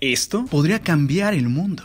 Esto podría cambiar el mundo.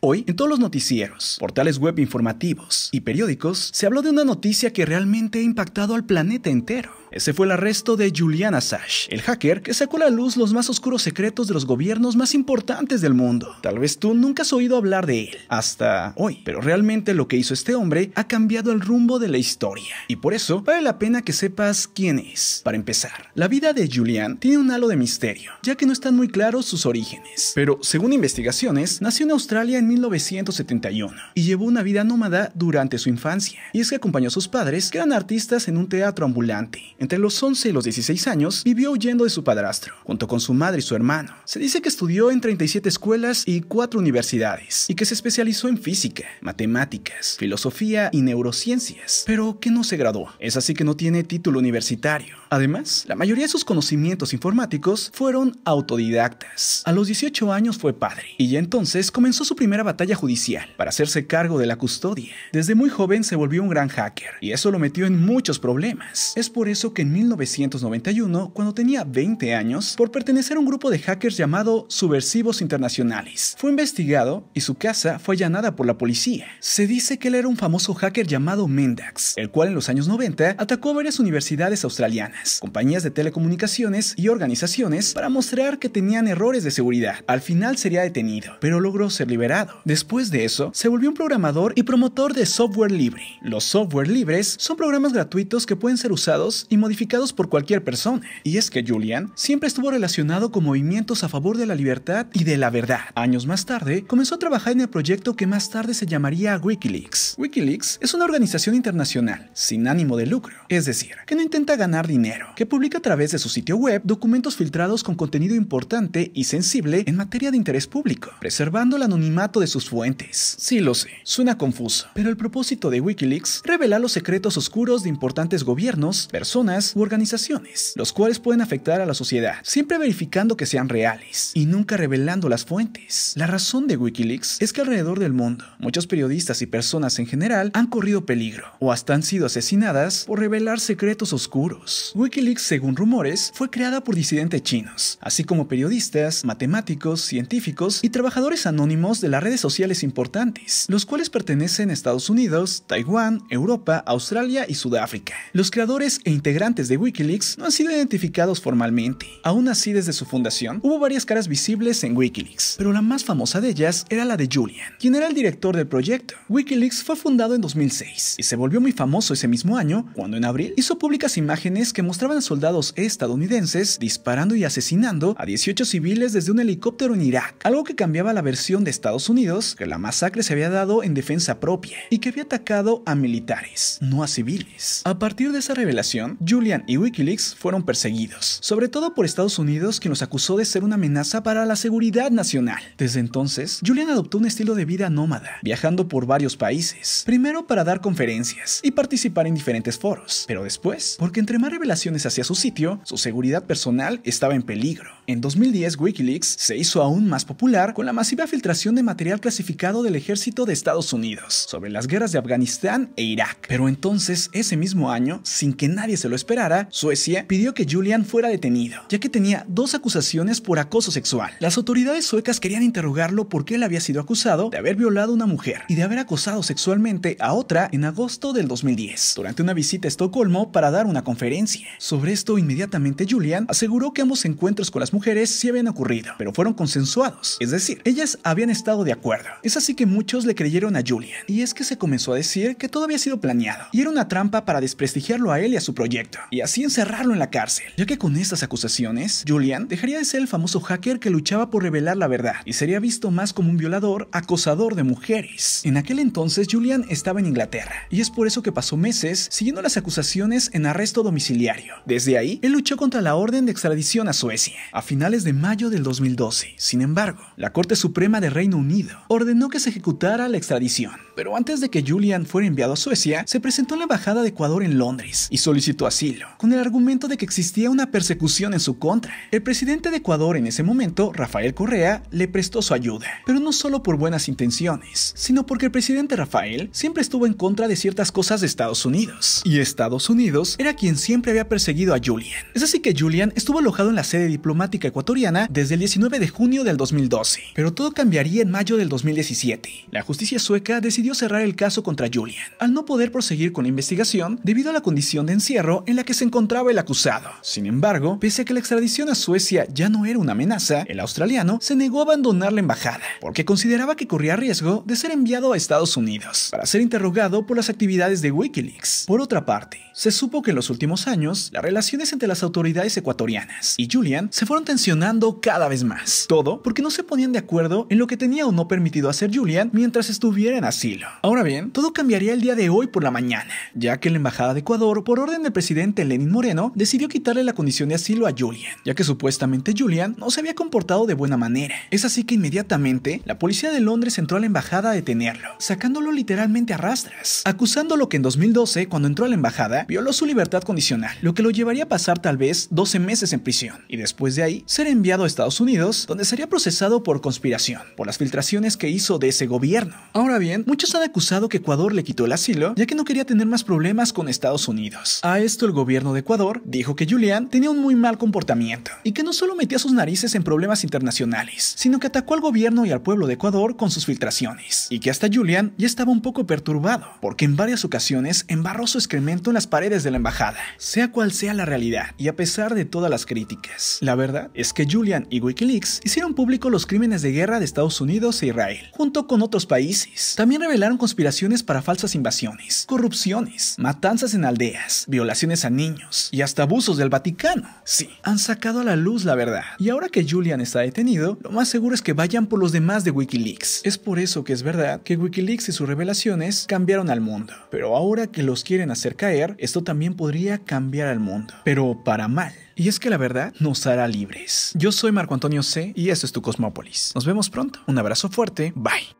Hoy, en todos los noticieros, portales web informativos y periódicos, se habló de una noticia que realmente ha impactado al planeta entero. Ese fue el arresto de Julian Assange, el hacker que sacó a la luz los más oscuros secretos de los gobiernos más importantes del mundo. Tal vez tú nunca has oído hablar de él, hasta hoy, pero realmente lo que hizo este hombre ha cambiado el rumbo de la historia. Y por eso, vale la pena que sepas quién es. Para empezar, la vida de Julian tiene un halo de misterio, ya que no están muy claros sus orígenes. Pero, según investigaciones, nació en Australia en 1971 y llevó una vida nómada durante su infancia. Y es que acompañó a sus padres, que eran artistas, en un teatro ambulante. Entre los 11 y los 16 años vivió huyendo de su padrastro, junto con su madre y su hermano. Se dice que estudió en 37 escuelas y 4 universidades y que se especializó en física, matemáticas, filosofía y neurociencias, pero que no se graduó. Es así que no tiene título universitario. Además, la mayoría de sus conocimientos informáticos fueron autodidactas. A los 18 años fue padre y ya entonces comenzó su primera batalla judicial para hacerse cargo de la custodia. Desde muy joven se volvió un gran hacker y eso lo metió en muchos problemas. Es por eso que en 1991, cuando tenía 20 años, por pertenecer a un grupo de hackers llamado Subversivos Internacionales, fue investigado y su casa fue allanada por la policía. Se dice que él era un famoso hacker llamado Mendax, el cual en los años 90 atacó varias universidades australianas compañías de telecomunicaciones y organizaciones para mostrar que tenían errores de seguridad. Al final sería detenido, pero logró ser liberado. Después de eso, se volvió un programador y promotor de software libre. Los software libres son programas gratuitos que pueden ser usados y modificados por cualquier persona. Y es que Julian siempre estuvo relacionado con movimientos a favor de la libertad y de la verdad. Años más tarde, comenzó a trabajar en el proyecto que más tarde se llamaría Wikileaks. Wikileaks es una organización internacional sin ánimo de lucro, es decir, que no intenta ganar dinero que publica a través de su sitio web documentos filtrados con contenido importante y sensible en materia de interés público, preservando el anonimato de sus fuentes. Sí lo sé, suena confuso, pero el propósito de Wikileaks revela los secretos oscuros de importantes gobiernos, personas u organizaciones, los cuales pueden afectar a la sociedad, siempre verificando que sean reales y nunca revelando las fuentes. La razón de Wikileaks es que alrededor del mundo, muchos periodistas y personas en general han corrido peligro o hasta han sido asesinadas por revelar secretos oscuros. Wikileaks, según rumores, fue creada por disidentes chinos, así como periodistas, matemáticos, científicos y trabajadores anónimos de las redes sociales importantes, los cuales pertenecen a Estados Unidos, Taiwán, Europa, Australia y Sudáfrica. Los creadores e integrantes de Wikileaks no han sido identificados formalmente. Aún así, desde su fundación, hubo varias caras visibles en Wikileaks, pero la más famosa de ellas era la de Julian, quien era el director del proyecto. Wikileaks fue fundado en 2006 y se volvió muy famoso ese mismo año cuando en abril hizo públicas imágenes que mostraban soldados estadounidenses disparando y asesinando a 18 civiles desde un helicóptero en Irak, algo que cambiaba la versión de Estados Unidos que la masacre se había dado en defensa propia y que había atacado a militares, no a civiles. A partir de esa revelación, Julian y Wikileaks fueron perseguidos, sobre todo por Estados Unidos que los acusó de ser una amenaza para la seguridad nacional. Desde entonces, Julian adoptó un estilo de vida nómada, viajando por varios países, primero para dar conferencias y participar en diferentes foros, pero después, porque entre más revelaciones hacia su sitio, su seguridad personal estaba en peligro. En 2010, Wikileaks se hizo aún más popular con la masiva filtración de material clasificado del ejército de Estados Unidos sobre las guerras de Afganistán e Irak. Pero entonces, ese mismo año, sin que nadie se lo esperara, Suecia pidió que Julian fuera detenido, ya que tenía dos acusaciones por acoso sexual. Las autoridades suecas querían interrogarlo porque él había sido acusado de haber violado a una mujer y de haber acosado sexualmente a otra en agosto del 2010, durante una visita a Estocolmo para dar una conferencia. Sobre esto, inmediatamente Julian aseguró que ambos encuentros con las mujeres sí habían ocurrido, pero fueron consensuados, es decir, ellas habían estado de acuerdo. Es así que muchos le creyeron a Julian, y es que se comenzó a decir que todo había sido planeado, y era una trampa para desprestigiarlo a él y a su proyecto, y así encerrarlo en la cárcel, ya que con estas acusaciones, Julian dejaría de ser el famoso hacker que luchaba por revelar la verdad, y sería visto más como un violador, acosador de mujeres. En aquel entonces, Julian estaba en Inglaterra, y es por eso que pasó meses siguiendo las acusaciones en arresto domiciliario desde ahí, él luchó contra la orden de extradición a Suecia a finales de mayo del 2012. Sin embargo, la Corte Suprema de Reino Unido ordenó que se ejecutara la extradición pero antes de que Julian fuera enviado a Suecia, se presentó en la Embajada de Ecuador en Londres y solicitó asilo, con el argumento de que existía una persecución en su contra. El presidente de Ecuador en ese momento, Rafael Correa, le prestó su ayuda, pero no solo por buenas intenciones, sino porque el presidente Rafael siempre estuvo en contra de ciertas cosas de Estados Unidos, y Estados Unidos era quien siempre había perseguido a Julian. Es así que Julian estuvo alojado en la sede diplomática ecuatoriana desde el 19 de junio del 2012, pero todo cambiaría en mayo del 2017. La justicia sueca decidió cerrar el caso contra Julian, al no poder proseguir con la investigación debido a la condición de encierro en la que se encontraba el acusado. Sin embargo, pese a que la extradición a Suecia ya no era una amenaza, el australiano se negó a abandonar la embajada, porque consideraba que corría riesgo de ser enviado a Estados Unidos para ser interrogado por las actividades de Wikileaks. Por otra parte, se supo que en los últimos años las relaciones entre las autoridades ecuatorianas y Julian se fueron tensionando cada vez más. Todo porque no se ponían de acuerdo en lo que tenía o no permitido hacer Julian mientras estuviera en asilo. Ahora bien, todo cambiaría el día de hoy por la mañana, ya que la Embajada de Ecuador, por orden del presidente Lenin Moreno, decidió quitarle la condición de asilo a Julian, ya que supuestamente Julian no se había comportado de buena manera. Es así que inmediatamente, la policía de Londres entró a la embajada a detenerlo, sacándolo literalmente a rastras, acusándolo que en 2012, cuando entró a la embajada, violó su libertad condicional, lo que lo llevaría a pasar tal vez 12 meses en prisión, y después de ahí ser enviado a Estados Unidos, donde sería procesado por conspiración, por las filtraciones que hizo de ese gobierno. Ahora bien, Muchos han acusado que Ecuador le quitó el asilo, ya que no quería tener más problemas con Estados Unidos. A esto el gobierno de Ecuador dijo que Julian tenía un muy mal comportamiento y que no solo metía sus narices en problemas internacionales, sino que atacó al gobierno y al pueblo de Ecuador con sus filtraciones, y que hasta Julian ya estaba un poco perturbado, porque en varias ocasiones embarró su excremento en las paredes de la embajada, sea cual sea la realidad, y a pesar de todas las críticas. La verdad es que Julian y Wikileaks hicieron público los crímenes de guerra de Estados Unidos e Israel, junto con otros países. También revelaron conspiraciones para falsas invasiones, corrupciones, matanzas en aldeas, violaciones a niños y hasta abusos del Vaticano. Sí, han sacado a la luz la verdad. Y ahora que Julian está detenido, lo más seguro es que vayan por los demás de Wikileaks. Es por eso que es verdad que Wikileaks y sus revelaciones cambiaron al mundo. Pero ahora que los quieren hacer caer, esto también podría cambiar al mundo. Pero para mal. Y es que la verdad nos hará libres. Yo soy Marco Antonio C. y esto es tu Cosmópolis. Nos vemos pronto. Un abrazo fuerte. Bye.